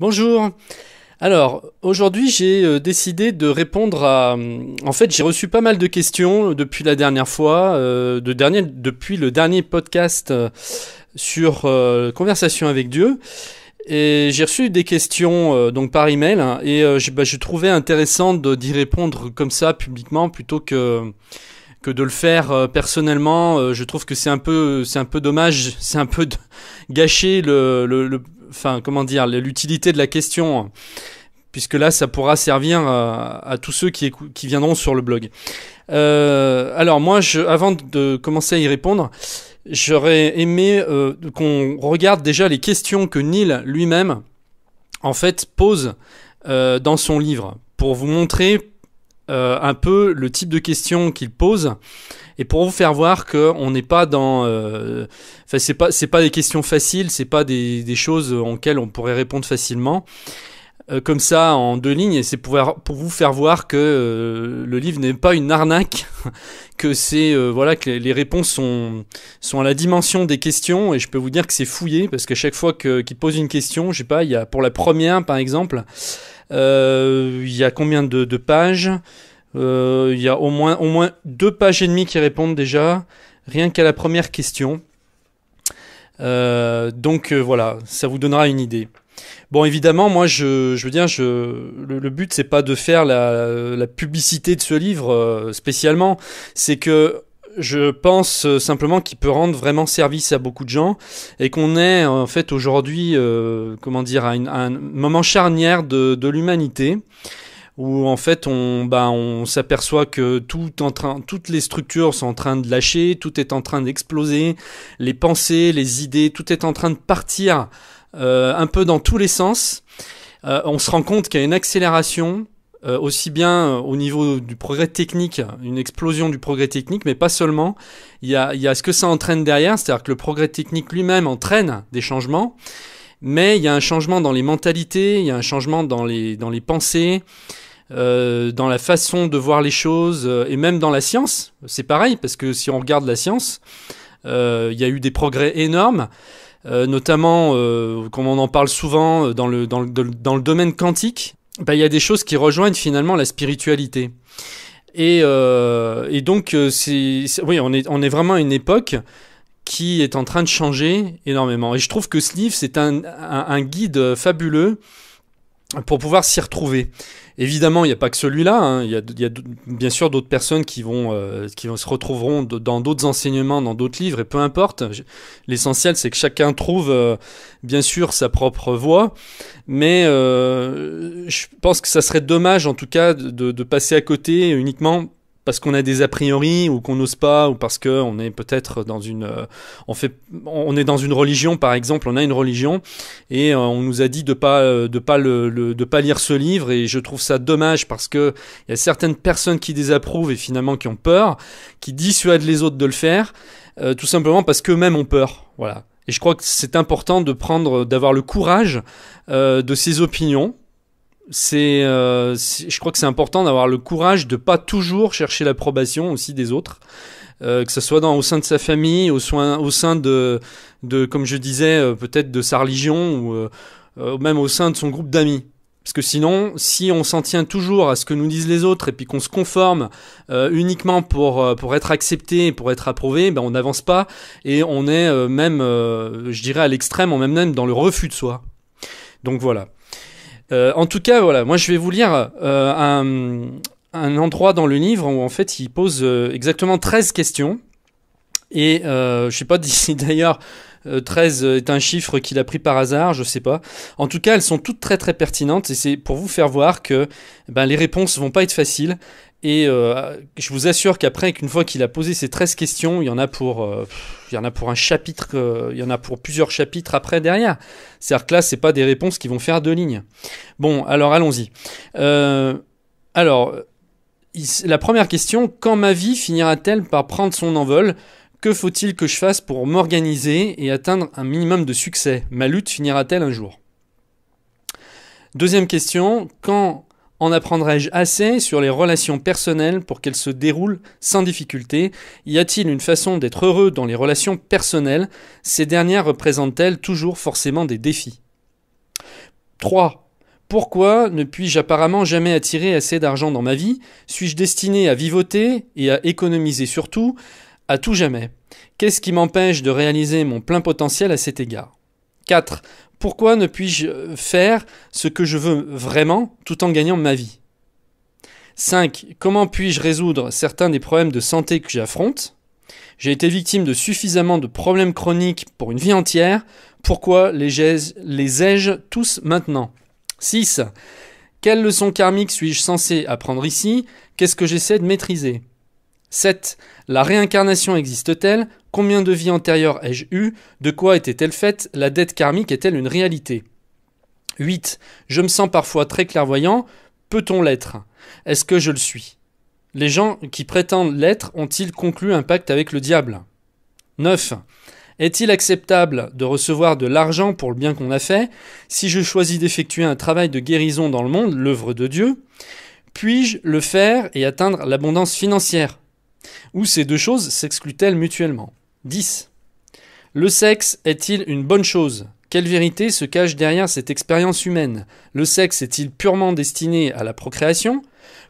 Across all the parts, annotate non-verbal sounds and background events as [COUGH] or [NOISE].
Bonjour. Alors, aujourd'hui, j'ai euh, décidé de répondre à... Euh, en fait, j'ai reçu pas mal de questions euh, depuis la dernière fois, depuis le dernier podcast sur Conversation avec Dieu. Et j'ai reçu des questions donc par email hein, et bah, je trouvais intéressant d'y répondre comme ça publiquement plutôt que que de le faire personnellement. je trouve que c'est un peu c'est un peu dommage, [LAUGHS] c'est un peu gâcher le enfin, comment dire, l'utilité de la question, puisque là, ça pourra servir à, tous ceux qui, qui, viendront sur le blog. Euh, alors moi, avant de commencer à y répondre, j'aurais aimé euh, qu'on regarde déjà les questions que Neil lui-même, en fait, pose euh, dans son livre, pour vous montrer euh, un peu le type de questions qu'il pose et pour vous faire voir que on n'est pas dans euh, enfin c'est pas c'est pas des questions faciles c'est pas des, choses auxquelles on pourrait répondre facilement euh, comme ça en deux lignes et c'est pour, vous faire voir que le livre n'est pas une arnaque [LAUGHS] que c'est voilà que les, réponses sont sont à la dimension des questions et je peux vous dire que c'est fouillé parce qu'à chaque fois qu'il pose une question je sais pas il y pour la première par exemple euh, il y a combien de, de pages euh, Il y a au moins, au moins deux pages et demie qui répondent déjà, rien qu'à la première question. Euh, donc voilà, ça vous donnera une idée. Bon, évidemment, moi, je, je veux dire, je, le, but, c'est pas de faire la, la, publicité de ce livre spécialement. C'est que je pense euh, simplement qu'il peut rendre vraiment service à beaucoup de gens et qu'on est en fait aujourd'hui, euh, comment dire, à, un moment charnière de, l'humanité où en fait on, bah, on s'aperçoit que tout en train, toutes les structures sont en train de lâcher, tout est en train d'exploser, les pensées, les idées, tout est en train de partir euh, un peu dans tous les sens. on se rend compte qu'il y a une accélération euh, aussi bien euh, au niveau du progrès technique, une explosion du progrès technique, mais pas seulement. Il y a, il y a ce que ça entraîne derrière, c'est-à-dire que le progrès technique lui-même entraîne des changements, mais il y a un changement dans les mentalités, il y a un changement dans les, dans les pensées. Euh, dans la façon de voir les choses euh, et même dans la science. C'est pareil, parce que si on regarde la science, il y a eu des progrès énormes, notamment, comme on en parle souvent, dans le, dans le, dans le domaine quantique. Bah, il y a des choses qui rejoignent finalement la spiritualité. Et, euh, donc, euh, c'est, oui, on est, on est vraiment une époque qui est en train de changer énormément. Et je trouve que ce livre, c'est un guide fabuleux pour pouvoir s'y retrouver. Évidemment, il n'y a pas que celui-là. Hein. Il y, y a, bien sûr d'autres personnes qui vont, euh, qui se retrouveront dans d'autres enseignements, dans d'autres livres, et peu importe. L'essentiel, c'est que chacun trouve, euh, bien sûr, sa propre voie. Mais euh, je pense que ça serait dommage, en tout cas, de, de passer à côté uniquement parce qu'on a des a priori ou qu'on n'ose pas ou parce qu'on est peut-être dans une euh, on fait on est dans une religion par exemple on a une religion et euh, on nous a dit de pas euh, de pas de pas lire ce livre et je trouve ça dommage parce que il y a certaines personnes qui désapprouvent et finalement qui ont peur qui dissuadent les autres de le faire tout simplement parce qu'eux-mêmes ont peur voilà et je crois que c'est important de prendre d'avoir le courage de ses opinions euh, c'est, je crois que c'est important d'avoir le courage de pas toujours chercher l'approbation aussi des autres, euh, que ce soit dans, au sein de sa famille, au, au sein de, de, comme je disais, euh, peut-être de sa religion ou même au sein de son groupe d'amis. Parce que sinon, si on s'en tient toujours à ce que nous disent les autres et puis qu'on se conforme uniquement pour, pour être accepté, pour être approuvé, ben on n'avance pas et on est même, je dirais, à l'extrême, on même même dans le refus de soi. Donc voilà. Euh, en tout cas, voilà, moi je vais vous lire euh, un, un, endroit dans le livre où en fait il pose euh, exactement 13 questions. Et je ne sais pas [LAUGHS] d'ici d'ailleurs 13 euh, euh, est un chiffre qu'il a pris par hasard, je sais pas. En tout cas, elles sont toutes très très pertinentes et c'est pour vous faire voir que ben, les réponses vont pas être faciles. Et euh, je vous assure qu'après, qu'une fois qu'il a posé ces 13 questions, il y en a pour, y en a pour un chapitre, il y en a pour plusieurs chapitres après derrière. C'est-à-dire que là, c'est pas des réponses qui vont faire deux lignes. Bon, alors allons-y. alors, la première question, quand ma vie finira-t-elle par prendre son envol que faut-il que je fasse pour m'organiser et atteindre un minimum de succès Ma lutte finira-t-elle un jour Deuxième question, quand en apprendrai-je assez sur les relations personnelles pour qu'elles se déroulent sans difficulté Y a-t-il une façon d'être heureux dans les relations personnelles Ces dernières représentent-elles toujours forcément des défis 3. Pourquoi ne puis-je apparemment jamais attirer assez d'argent dans ma vie Suis-je destiné à vivoter et à économiser surtout à tout jamais. Qu'est-ce qui m'empêche de réaliser mon plein potentiel à cet égard 4. Pourquoi ne puis-je faire ce que je veux vraiment tout en gagnant ma vie 5. Comment puis-je résoudre certains des problèmes de santé que j'affronte J'ai été victime de suffisamment de problèmes chroniques pour une vie entière. Pourquoi les ai-je tous maintenant 6. Quelles leçon karmique suis-je censé apprendre ici Qu'est-ce que j'essaie de maîtriser 7. La réincarnation existe-t-elle Combien de vies antérieures ai-je eu De quoi était-elle faite La dette karmique est-elle une réalité 8. Je me sens parfois très clairvoyant. Peut-on l'être Est-ce que je le suis Les gens qui prétendent l'être ont-ils conclu un pacte avec le diable 9. Est-il acceptable de recevoir de l'argent pour le bien qu'on a fait si je choisis d'effectuer un travail de guérison dans le monde, l'œuvre de Dieu Puis-je le faire et atteindre l'abondance financière ou ces deux choses s'excluent-elles mutuellement 10. Le sexe est-il une bonne chose Quelle vérité se cache derrière cette expérience humaine Le sexe est-il purement destiné à la procréation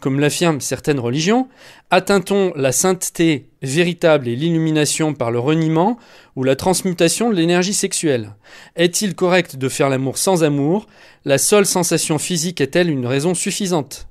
Comme l'affirment certaines religions, atteint-on la sainteté véritable et l'illumination par le reniement ou la transmutation de l'énergie sexuelle Est-il correct de faire l'amour sans amour La seule sensation physique est-elle une raison suffisante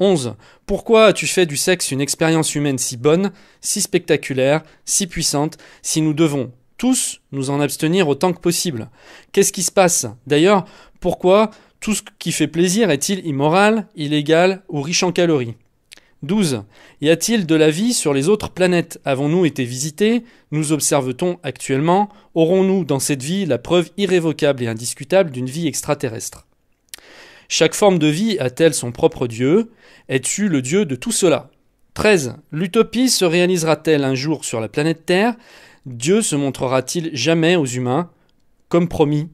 11. Pourquoi as tu fait du sexe une expérience humaine si bonne, si spectaculaire, si puissante, si nous devons tous nous en abstenir autant que possible Qu'est-ce qui se passe D'ailleurs, pourquoi tout ce qui fait plaisir est-il immoral, illégal ou riche en calories 12. Y a-t-il de la vie sur les autres planètes Avons-nous été visités Nous observe-t-on actuellement Aurons-nous dans cette vie la preuve irrévocable et indiscutable d'une vie extraterrestre chaque forme de vie a-t-elle son propre Dieu Es-tu le Dieu de tout cela 13. L'utopie se réalisera-t-elle un jour sur la planète Terre Dieu se montrera-t-il jamais aux humains Comme promis.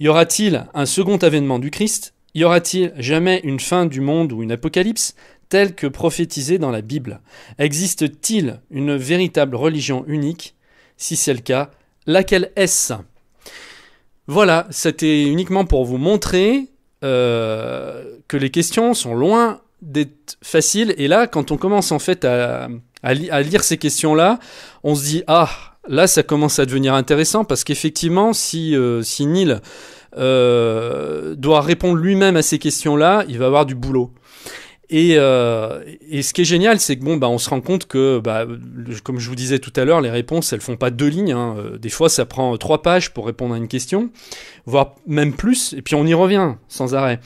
Y aura-t-il un second avènement du Christ Y aura-t-il jamais une fin du monde ou une apocalypse telle que prophétisée dans la Bible Existe-t-il une véritable religion unique Si c'est le cas, laquelle est-ce voilà, c'était uniquement pour vous montrer euh, que les questions sont loin d'être faciles. Et là, quand on commence en fait à, à, lire ces questions-là, on se dit ah là ça commence à devenir intéressant parce qu'effectivement si euh, si Neil euh, doit répondre lui-même à ces questions-là, il va avoir du boulot. Euh, et, ce qui est génial, c'est que bon, bah, on se rend compte que, bah, comme je vous disais tout à l'heure, les réponses, elles font pas deux lignes. Hein. Euh, des fois, ça prend trois pages pour répondre à une question, voire même plus. Et puis on y revient sans arrêt.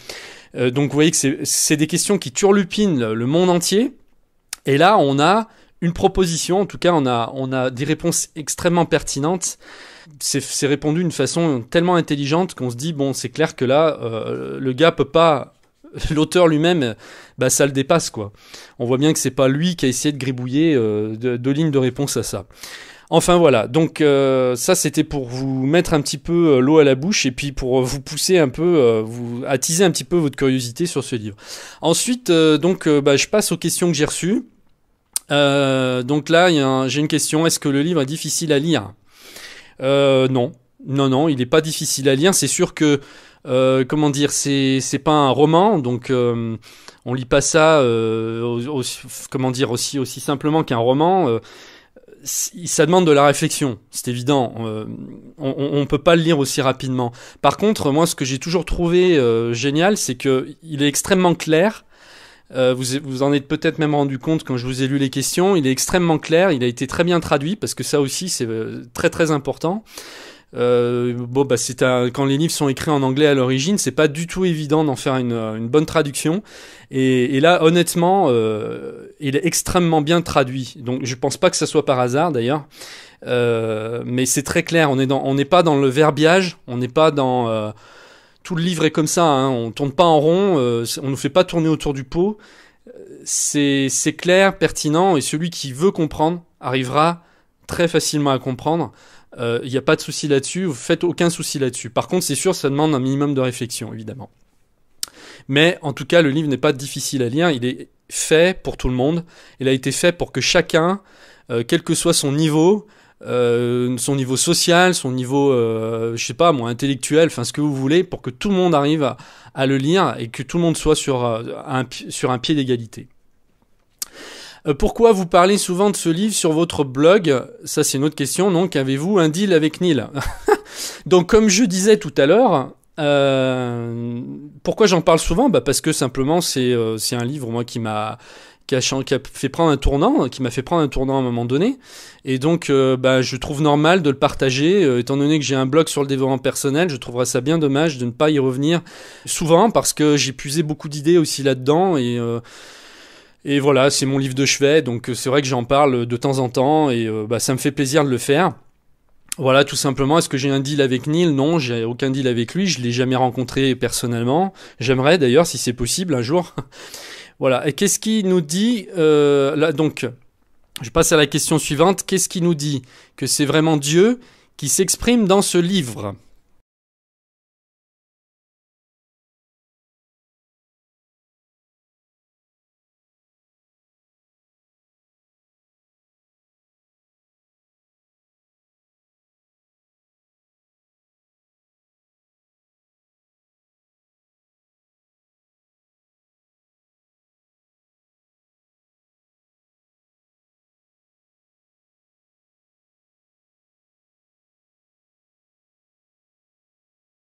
Euh, donc vous voyez que c'est des questions qui turlupinent le, monde entier. Et là, on a une proposition. En tout cas, on a, on a des réponses extrêmement pertinentes. C'est répondu d'une façon tellement intelligente qu'on se dit bon, c'est clair que là, le gars peut pas [LAUGHS] l'auteur lui-même, bah, ça le dépasse quoi. On voit bien que c'est pas lui qui a essayé de gribouiller euh, deux de lignes de réponse à ça. Enfin voilà, donc euh, ça c'était pour vous mettre un petit peu euh, l'eau à la bouche et puis pour vous pousser un peu, vous attiser un petit peu votre curiosité sur ce livre. Ensuite, donc bah, je passe aux questions que j'ai reçues. donc là, j'ai une question, est-ce que le livre est difficile à lire Non, non, non, il n'est pas difficile à lire. C'est sûr que euh, comment dire, c'est pas un roman, donc euh, on lit pas ça, euh, comment dire, aussi, aussi simplement qu'un roman. ça demande de la réflexion, c'est évident. on, peut pas le lire aussi rapidement. Par contre, moi, ce que j'ai toujours trouvé génial, c'est que il est extrêmement clair. vous, vous en êtes peut-être même rendu compte quand je vous ai lu les questions. Il est extrêmement clair, il a été très bien traduit, parce que ça aussi c'est très très important. Euh, bon, bah, quand les livres sont écrits en anglais à l'origine, c'est pas du tout évident d'en faire une, euh, bonne traduction. Et, là, honnêtement, euh, il est extrêmement bien traduit. Donc, je pense pas que ça soit par hasard d'ailleurs. mais c'est très clair. On est on n'est pas dans le verbiage. On n'est pas dans tout le livre est comme ça. Hein. on tourne pas en rond. on nous fait pas tourner autour du pot. C'est clair, pertinent, et celui qui veut comprendre arrivera très facilement à comprendre. Il euh, n'y a pas de souci là-dessus, vous faites aucun souci là-dessus. Par contre, c'est sûr, ça demande un minimum de réflexion, évidemment. Mais en tout cas, le livre n'est pas difficile à lire, il est fait pour tout le monde. Il a été fait pour que chacun, euh, quel que soit son niveau, euh, son niveau social, son niveau, je sais pas moi, intellectuel, enfin ce que vous voulez, pour que tout le monde arrive à, le lire et que tout le monde soit sur un pied d'égalité. Euh, pourquoi vous parlez souvent de ce livre sur votre blog Ça, c'est une autre question. Donc, avez-vous un deal avec Neil [LAUGHS] Donc, comme je disais tout à l'heure, euh, pourquoi j'en parle souvent bah Parce que simplement, c'est euh, un livre, moi, qui m'a qui a, fait prendre un tournant, qui m'a fait prendre un tournant à un moment donné. Et donc, euh, bah, je trouve normal de le partager. étant donné que j'ai un blog sur le dévorant personnel, je trouverais ça bien dommage de ne pas y revenir souvent parce que j'ai puisé beaucoup d'idées aussi là-dedans et et voilà, c'est mon livre de chevet, donc euh, c'est vrai que j'en parle de temps en temps et euh, bah, ça me fait plaisir de le faire. Voilà, tout simplement, est-ce que j'ai un deal avec Neil Non, j'ai aucun deal avec lui, je l'ai jamais rencontré personnellement. J'aimerais d'ailleurs, si c'est possible, un jour. [LAUGHS] voilà, et qu'est-ce qui nous dit euh, là Donc, je passe à la question suivante. Qu'est-ce qui nous dit que c'est vraiment Dieu qui s'exprime dans ce livre